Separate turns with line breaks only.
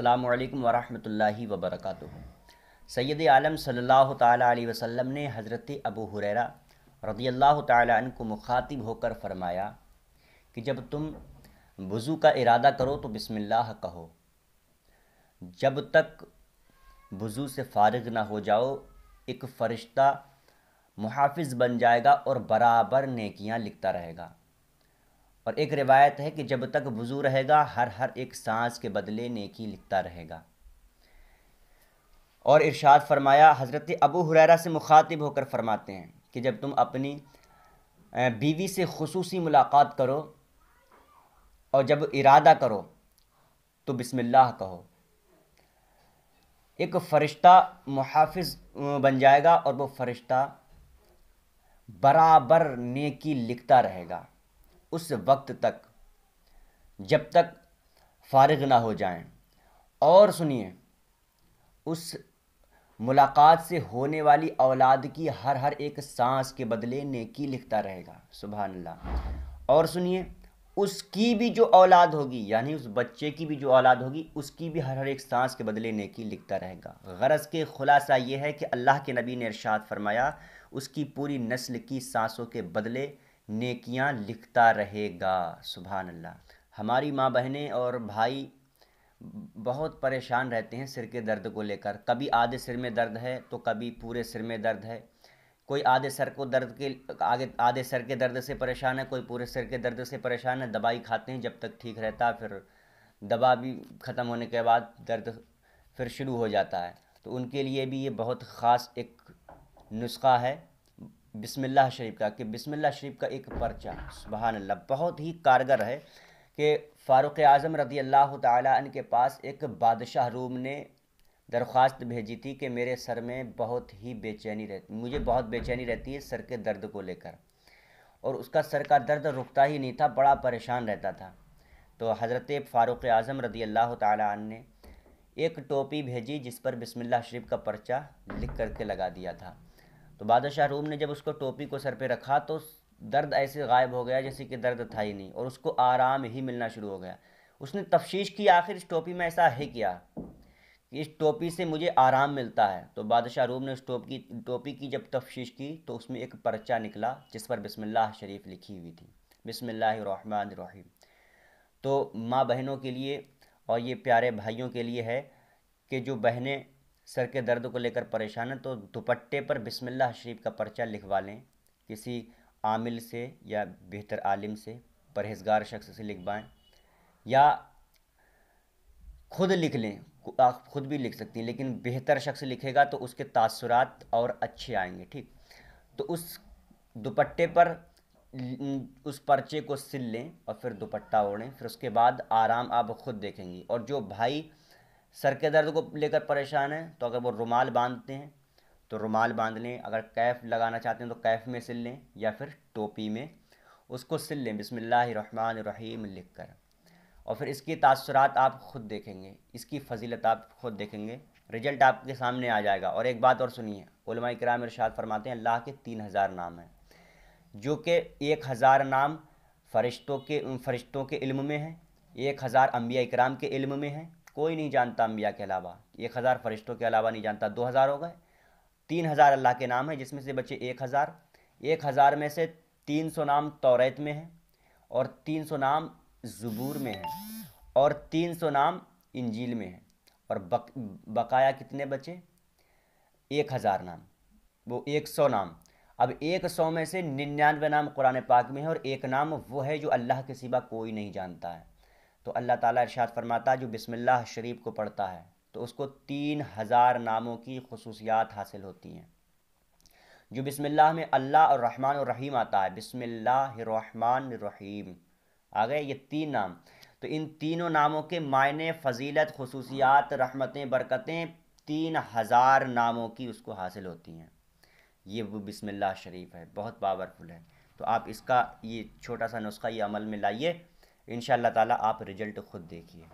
अल्लाम वरहि वबरक सैद आलम सल्लल्लाहु अलैहि वसल्लम ने हज़रत अबू हुररा रदी अल्लाह तन को मुखातिब होकर फरमाया कि जब तुम वज़ू का इरादा करो तो बिसमिल्लाह कहो जब तक वज़ू से फारग ना हो जाओ एक फ़रिश्ता मुहाफ़ बन जाएगा और बराबर नकियाँ लिखता रहेगा और एक रिवायत है कि जब तक वज़ू रहेगा हर हर एक सांस के बदले नेकी लिखता रहेगा और इरशाद फरमाया हज़रत अबू हुरैरा से मुखातिब होकर फरमाते हैं कि जब तुम अपनी बीवी से खसूसी मुलाकात करो और जब इरादा करो तो बिस्मिल्लाह कहो एक फ़रिश्ता मुहाफ़ बन जाएगा और वो फ़रिश्ता बराबर नेकी लिखता रहेगा उस वक्त तक जब तक फारग ना हो जाएं और सुनिए उस मुलाकात से होने वाली औलाद की हर हर एक सांस के बदले नेकी लिखता रहेगा सुबह अल्लाह और सुनिए उसकी भी जो औलाद होगी यानी उस बच्चे की भी जो औलाद होगी उसकी भी हर हर एक सांस के बदले नेकी लिखता रहेगा गरज के खुलासा ये है कि अल्लाह के नबी ने इरशाद फरमाया उसकी पूरी नस्ल की सांसों के बदले नेकियां लिखता रहेगा सुबहान अल्लाह हमारी माँ बहनें और भाई बहुत परेशान रहते हैं सिर के दर्द को लेकर कभी आधे सिर में दर्द है तो कभी पूरे सिर में दर्द है कोई आधे सर को दर्द के आगे आधे सर के दर्द से परेशान है कोई पूरे सिर के दर्द से परेशान है दवाई खाते हैं जब तक ठीक रहता है फिर दवा भी ख़त्म होने के बाद दर्द फिर शुरू हो जाता है तो उनके लिए भी ये बहुत ख़ास एक नुस्खा है बिस्मिल्लाह शरीफ का कि बिस्मिल्लाह शरीफ का एक पर्चा सुबहान अल्लाह बहुत ही कारगर है कि फ़ारुक आज़म रदी अल्लाह तन के पास एक बादशाह रूम ने दरख्वास्त भेजी थी कि मेरे सर में बहुत ही बेचैनी रहती मुझे बहुत बेचैनी रहती है सर के दर्द को लेकर और उसका सर का दर्द रुकता ही नहीं था बड़ा परेशान रहता था तो हज़रत फारुक़ आज़म रदी अल्लाह तन ने एक टोपी भेजी जिस पर बिसमिल्लाह शरीफ का पर्चा लिख करके लगा दिया था तो बादशाह रूम ने जब उसको टोपी को सर पे रखा तो दर्द ऐसे गायब हो गया जैसे कि दर्द था ही नहीं और उसको आराम ही मिलना शुरू हो गया उसने तफ्श की आखिर इस टोपी में ऐसा है क्या कि इस टोपी से मुझे आराम मिलता है तो बादशाह रूम ने उस टोप की टोपी की जब तफ्श की तो उसमें एक पर्चा निकला जिस पर बिसमिल्लाह शरीफ लिखी हुई थी बिसमिल्लाम तो माँ बहनों के लिए और ये प्यारे भाइयों के लिए है कि जो बहनें सर के दर्द को लेकर परेशान हैं तो दुपट्टे पर बिस्मिल्लाह शरीफ का पर्चा लिखवा लें किसी आमिल से या बेहतर आलिम से परहेजगार शख्स से लिखवाएं या खुद लिख लें आप खुद भी लिख सकती हैं लेकिन बेहतर शख्स लिखेगा तो उसके तासरात और अच्छे आएंगे ठीक तो उस दुपट्टे पर उस पर्चे को सिल लें और फिर दुपट्टा ओढ़ें फिर उसके बाद आराम आप खुद देखेंगी और जो भाई सर के दर्द को लेकर परेशान है तो अगर वो रुमाल बांधते हैं तो रुमाल बांध लें अगर कैफ लगाना चाहते हैं तो कैफ में सिल लें या फिर टोपी में उसको सिल लें बसमीम लिख कर और फिर इसकी तासरात आप ख़ुद देखेंगे इसकी फजीलत आप ख़ुद देखेंगे रिजल्ट आपके सामने आ जाएगा और एक बात और सुनिए कराम इरशाद फरमाते हैं अल्लाह के तीन हज़ार नाम हैं जो कि एक हज़ार नाम फ़रिश्तों के फ़रिश्तों के इल्म में हैं एक हज़ार अम्बिया इक्राम के इल्म में हैं कोई नहीं जानता अम्बिया के अलावा एक हज़ार फरिश्तों के अलावा नहीं जानता दो हज़ार हो गए तीन हज़ार अल्लाह के नाम है जिसमें से बचे एक हज़ार एक हज़ार में से तीन सौ नाम तौरत में है और तीन सौ नाम ज़बूर में है और तीन सौ नाम इंजील में है और बक, बकाया कितने बचे एक हज़ार नाम वो एक सौ नाम अब एक सौ में से निन्यानवे नाम कुरान पाक में है और एक नाम वो है जो अल्लाह के सिवा कोई नहीं जानता है तो अल्लाह ताला इरशाद फरमाता जो बिस्मिल्लाह शरीफ को पढ़ता है तो उसको तीन हज़ार नामों की खसूसियात हासिल होती हैं जो बिस्मिल्लाह में अल्लाह और रहमान और रहीम आता है बिसमिल्लाहमान रहीम आ गए ये तीन नाम तो इन तीनों नामों के मायने फजीलत खसूसियात रहमतें बरकतें तीन हज़ार नामों की उसको हासिल होती हैं ये वो बिसमिल्लाह शरीफ है बहुत पावरफुल है तो आप इसका ये छोटा सा नुस्खा ये अमल में लाइए इन ताला आप रिजल्ट खुद देखिए